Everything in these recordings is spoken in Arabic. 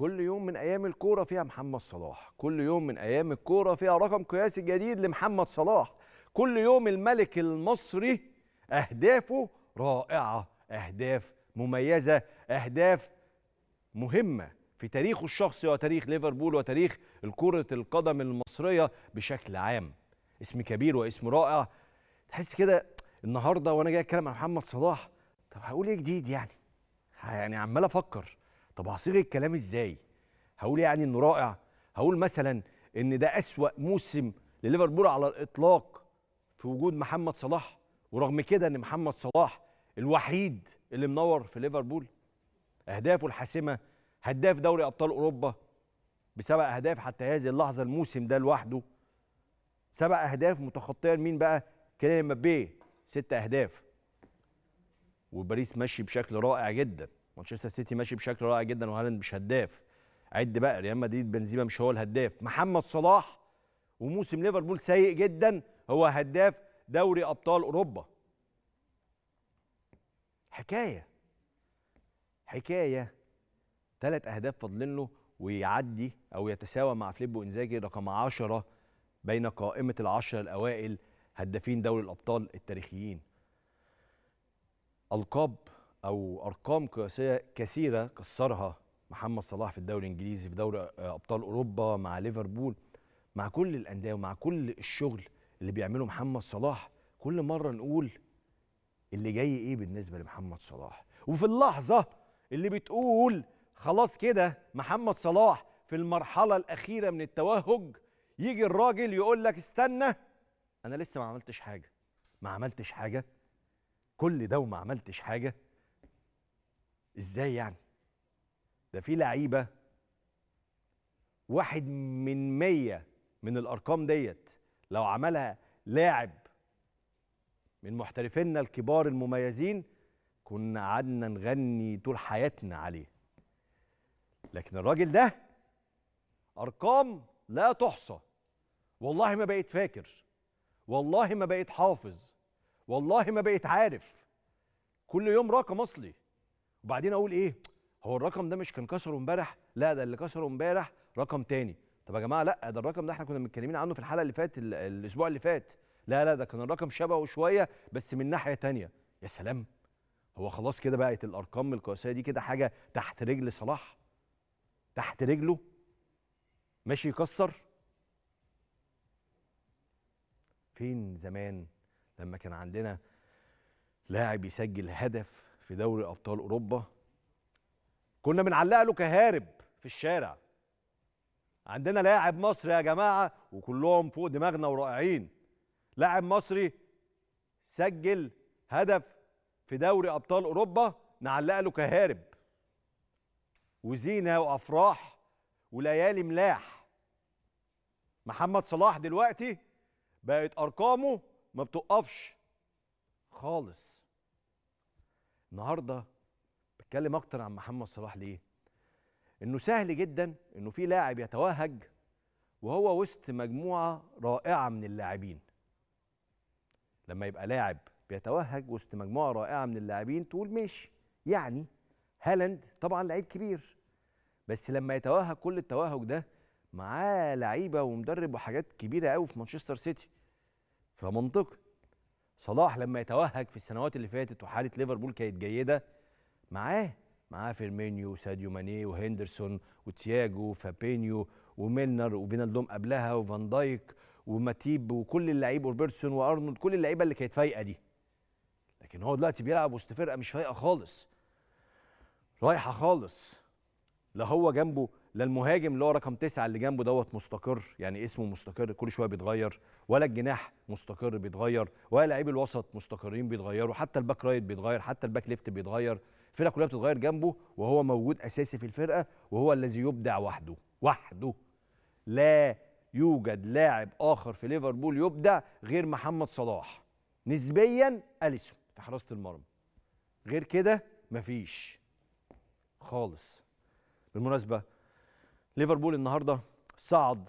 كل يوم من ايام الكوره فيها محمد صلاح كل يوم من ايام الكوره فيها رقم قياسي جديد لمحمد صلاح كل يوم الملك المصري اهدافه رائعه اهداف مميزه اهداف مهمه في تاريخه الشخصي وتاريخ ليفربول وتاريخ كره القدم المصريه بشكل عام اسم كبير واسم رائع تحس كده النهارده وانا جاي اتكلم عن محمد صلاح طب هقول ايه جديد يعني يعني عمال افكر طب هصيغ الكلام ازاي هقول يعني انه رائع هقول مثلا ان ده اسوا موسم لليفربول على الاطلاق في وجود محمد صلاح ورغم كده ان محمد صلاح الوحيد اللي منور في ليفربول اهدافه الحاسمه هداف دوري ابطال اوروبا بسبع اهداف حتى هذه اللحظه الموسم ده لوحده سبع اهداف متخطيه مين بقى كيليان مبابي ست اهداف وباريس ماشي بشكل رائع جدا مانشستر سيتي ماشي بشكل رائع جدا وهالاند مش هداف عد بقى ريال مدريد بنزيما مش هو الهداف محمد صلاح وموسم ليفربول سيء جدا هو هداف دوري ابطال اوروبا حكايه حكايه ثلاث اهداف فاضلين له ويعدي او يتساوى مع فليبو انزاجي رقم 10 بين قائمه العشره الاوائل هدافين دوري الابطال التاريخيين القاب او ارقام قياسيه كثيره كسرها محمد صلاح في الدوري الانجليزي في دوري آه، ابطال اوروبا مع ليفربول مع كل الانديه ومع كل الشغل اللي بيعمله محمد صلاح كل مره نقول اللي جاي ايه بالنسبه لمحمد صلاح وفي اللحظه اللي بتقول خلاص كده محمد صلاح في المرحله الاخيره من التوهج يجي الراجل يقول لك استنى انا لسه ما عملتش حاجه ما عملتش حاجه كل ده وما عملتش حاجه ازاي يعني ده في لعيبه واحد من مية من الارقام ديت لو عملها لاعب من محترفينا الكبار المميزين كنا قعدنا نغني طول حياتنا عليه لكن الراجل ده ارقام لا تحصى والله ما بقيت فاكر والله ما بقيت حافظ والله ما بقيت عارف كل يوم رقم اصلي وبعدين اقول ايه هو الرقم ده مش كان كسره امبارح لا ده اللي كسره امبارح رقم تاني طب يا جماعه لا ده الرقم ده احنا كنا متكلمين عنه في الحلقه اللي فاتت الاسبوع اللي فات لا لا ده كان الرقم شبهه شويه بس من ناحيه تانية يا سلام هو خلاص كده بقت الارقام القياسيه دي كده حاجه تحت رجل صلاح تحت رجله ماشي يكسر فين زمان لما كان عندنا لاعب يسجل هدف في دوري ابطال اوروبا كنا بنعلق له كهارب في الشارع عندنا لاعب مصري يا جماعه وكلهم فوق دماغنا ورائعين لاعب مصري سجل هدف في دوري ابطال اوروبا نعلق له كهارب وزينه وافراح وليالي ملاح محمد صلاح دلوقتي بقت ارقامه ما بتقفش خالص النهارده بتكلم اكتر عن محمد صلاح ليه؟ انه سهل جدا انه في لاعب يتوهج وهو وسط مجموعه رائعه من اللاعبين. لما يبقى لاعب بيتوهج وسط مجموعه رائعه من اللاعبين تقول ماشي يعني هالاند طبعا لعيب كبير بس لما يتوهج كل التوهج ده معاه لعيبه ومدرب وحاجات كبيره قوي في مانشستر سيتي فمنطقي صلاح لما يتوهج في السنوات اللي فاتت وحاله ليفربول كانت جيده معاه معاه فيرمينيو وساديو ماني وهندرسون وتياجو وفابينيو وميلنر وفينالدوم قبلها وفان دايك وماتيب وكل اللعيب وبيرسون وارنولد كل اللعيبه اللي كانت فايقه دي لكن هو دلوقتي بيلعب وسط فرقه مش فايقه خالص رايحه خالص لا هو جنبه لا المهاجم اللي هو رقم تسعة اللي جنبه دوت مستقر يعني اسمه مستقر كل شويه بيتغير ولا الجناح مستقر بيتغير ولا لعيب الوسط مستقرين بيتغيروا حتى الباك رايت بيتغير حتى الباك ليفت بيتغير الفرقه كلها بتتغير جنبه وهو موجود اساسي في الفرقه وهو الذي يبدع وحده وحده لا يوجد لاعب اخر في ليفربول يبدع غير محمد صلاح نسبيا اليسون في حراسه المرمى غير كده مفيش خالص بالمناسبه ليفربول النهارده صعد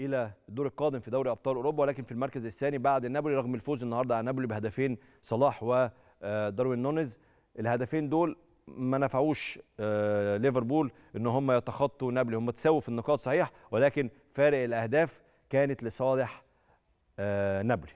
الى الدور القادم في دوري ابطال اوروبا ولكن في المركز الثاني بعد نابولي رغم الفوز النهارده على نابولي بهدفين صلاح وداروين آه، نونيز الهدفين دول ما نفعوش آه، ليفربول ان هم يتخطوا نابولي هم تساووا في النقاط صحيح ولكن فارق الاهداف كانت لصالح آه، نابولي